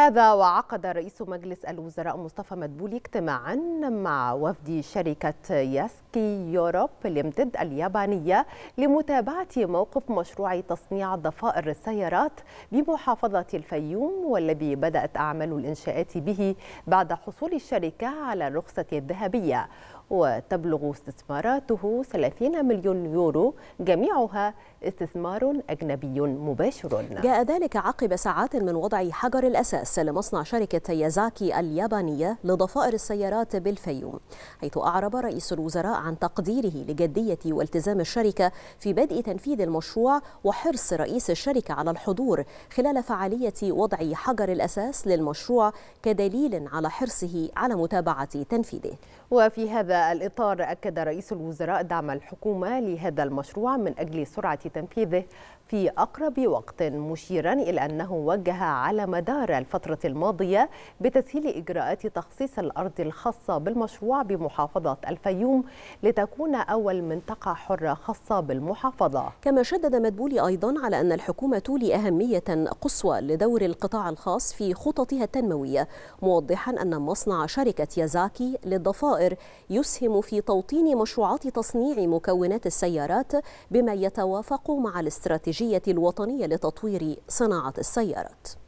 هذا وعقد رئيس مجلس الوزراء مصطفى مدبولي اجتماعا مع وفد شركة ياسكي يوروب ليمتد اليابانية لمتابعة موقف مشروع تصنيع ضفائر السيارات بمحافظة الفيوم والذي بدأت أعمال الإنشاءات به بعد حصول الشركة على الرخصة الذهبية وتبلغ استثماراته 30 مليون يورو جميعها استثمار أجنبي مباشر جاء ذلك عقب ساعات من وضع حجر الأساس لمصنع شركة يازاكي اليابانية لضفائر السيارات بالفيوم حيث أعرب رئيس الوزراء عن تقديره لجدية والتزام الشركة في بدء تنفيذ المشروع وحرص رئيس الشركة على الحضور خلال فعالية وضع حجر الأساس للمشروع كدليل على حرصه على متابعة تنفيذه وفي هذا هذا الإطار أكد رئيس الوزراء دعم الحكومة لهذا المشروع من أجل سرعة تنفيذه في أقرب وقت مشيرا إلى أنه وجه على مدار الفترة الماضية بتسهيل إجراءات تخصيص الأرض الخاصة بالمشروع بمحافظة الفيوم لتكون أول منطقة حرة خاصة بالمحافظة كما شدد مدبولي أيضا على أن الحكومة تولي أهمية قصوى لدور القطاع الخاص في خططها التنموية موضحا أن مصنع شركة يازاكي للضفائر يسهم في توطين مشروعات تصنيع مكونات السيارات بما يتوافق مع الاستراتيجية الوطنية لتطوير صناعة السيارات